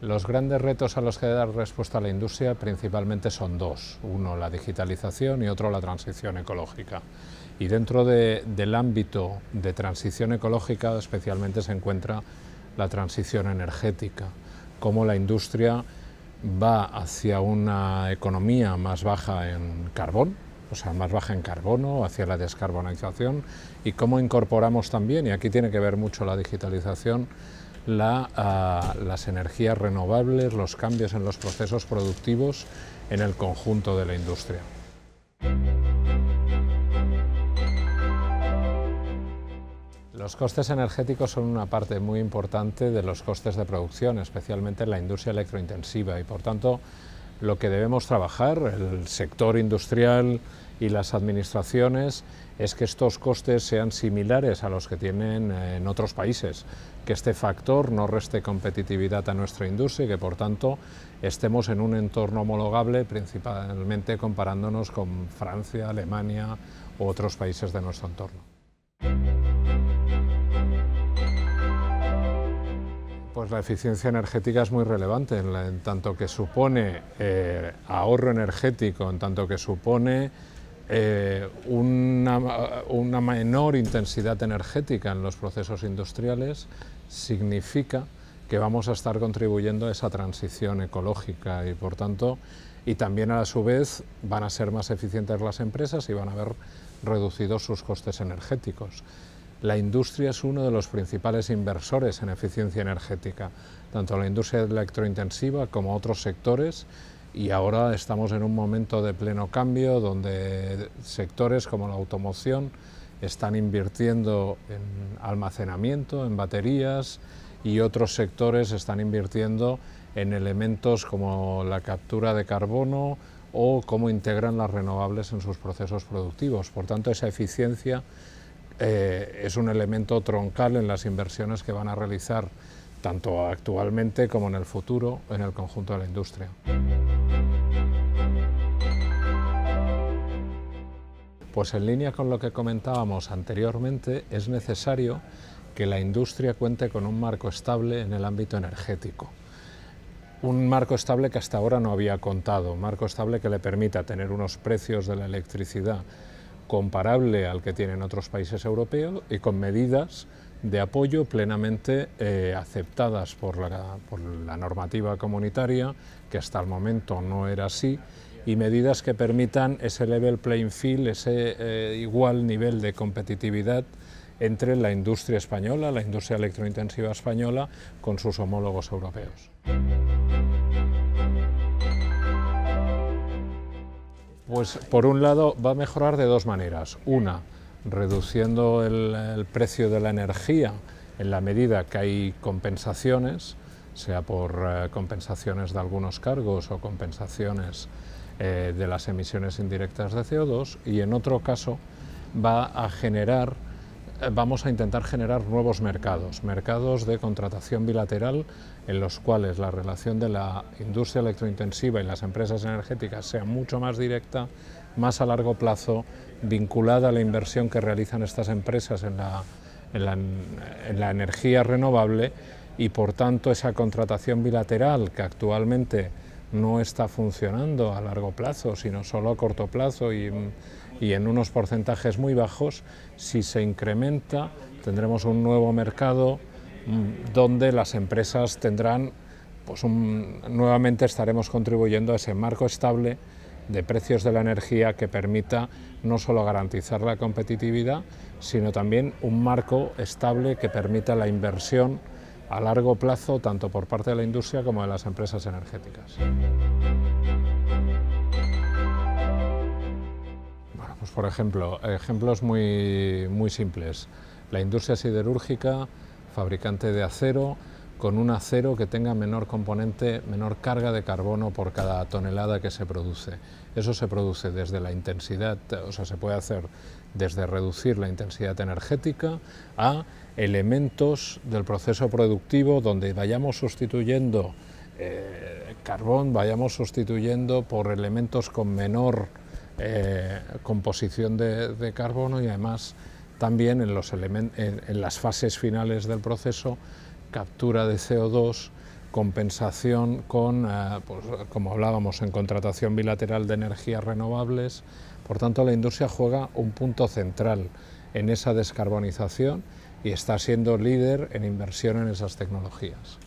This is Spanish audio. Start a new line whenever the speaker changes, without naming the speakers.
Los grandes retos a los que dar respuesta la industria principalmente son dos. Uno, la digitalización y otro, la transición ecológica. Y dentro del ámbito de transición ecológica especialmente se encuentra la transición energética, cómo la industria va hacia una economía más baja en carbón, o sea, más baja en carbono, hacia la descarbonización, y cómo incorporamos también, y aquí tiene que ver mucho la digitalización, Ah, las energías renovables, los cambios en los procesos productivos en el conjunto de la industria. Los costes energéticos son una parte muy importante de los costes de producción, especialmente en la industria electrointensiva y por tanto lo que debemos trabajar, el sector industrial y las administraciones, es que estos costes sean similares a los que tienen eh, en otros países, que este factor no reste competitividad a nuestra industria y que por tanto estemos en un entorno homologable, principalmente comparándonos con Francia, Alemania u otros países de nuestro entorno. la eficiencia energética es muy relevante en, tanto que supone eh, ahorro energético, en tanto que supone eh, una, una menor intensidad energética en los procesos industriales, significa que vamos a estar contribuyendo a esa transición ecológica y por tanto y también a su vez van a ser más eficientes las empresas y van a haber reducido sus costes energéticos la industria es uno de los principales inversores en eficiencia energética, tanto la industria electrointensiva como otros sectores, y ahora estamos en un momento de pleno cambio donde sectores como la automoción están invirtiendo en almacenamiento, en baterías, y otros sectores están invirtiendo en elementos como la captura de carbono o cómo integran las renovables en sus procesos productivos. Por tanto, esa eficiencia eh, es un elemento troncal en las inversiones que van a realizar tanto actualmente como en el futuro en el conjunto de la industria. Pues en línea con lo que comentábamos anteriormente, es necesario que la industria cuente con un marco estable en el ámbito energético. Un marco estable que hasta ahora no había contado, un marco estable que le permita tener unos precios de la electricidad comparable al que tienen otros países europeos y con medidas de apoyo plenamente eh, aceptadas por la, normativa comunitaria, que hasta el momento no era así, y medidas que permitan ese level playing field, ese eh, igual nivel de competitividad entre la industria española, la industria electrointensiva española, con sus homólogos europeos. Pues por un lado va a mejorar de dos maneras. Una, reduciendo el, precio de la energía en la medida que hay compensaciones, sea por eh, compensaciones de algunos cargos o compensaciones eh, de las emisiones indirectas de CO2, y en otro caso va a generar eh, vamos a intentar generar nuevos mercados, mercados de contratación bilateral en los cuales la relación de la industria electrointensiva y las empresas energéticas sea mucho más directa, más a largo plazo, vinculada a la inversión que realizan estas empresas en la, energía renovable y por tanto esa contratación bilateral que actualmente no está funcionando a largo plazo, sino solo a corto plazo y y en unos porcentajes muy bajos, si se incrementa, tendremos un nuevo mercado mm, donde las empresas tendrán, pues nuevamente estaremos contribuyendo a ese marco estable de precios de la energía que permita no solo garantizar la competitividad, sino también un marco estable que permita la inversión a largo plazo, tanto por parte de la industria como de las empresas energéticas. por ejemplo, ejemplos muy, simples. La industria siderúrgica, fabricante de acero, con un acero que tenga menor componente, menor carga de carbono por cada tonelada que se produce. Eso se produce desde la intensidad, o sea, se puede hacer desde reducir la intensidad energética a elementos del proceso productivo donde vayamos sustituyendo eh, carbón, vayamos sustituyendo por elementos con menor eh, composición de, carbono y además también en, los las fases finales del proceso captura de CO2 compensación con, eh, pues, como hablábamos, en contratación bilateral de energías renovables. Por tanto, la industria juega un punto central en esa descarbonización y está siendo líder en inversión en esas tecnologías.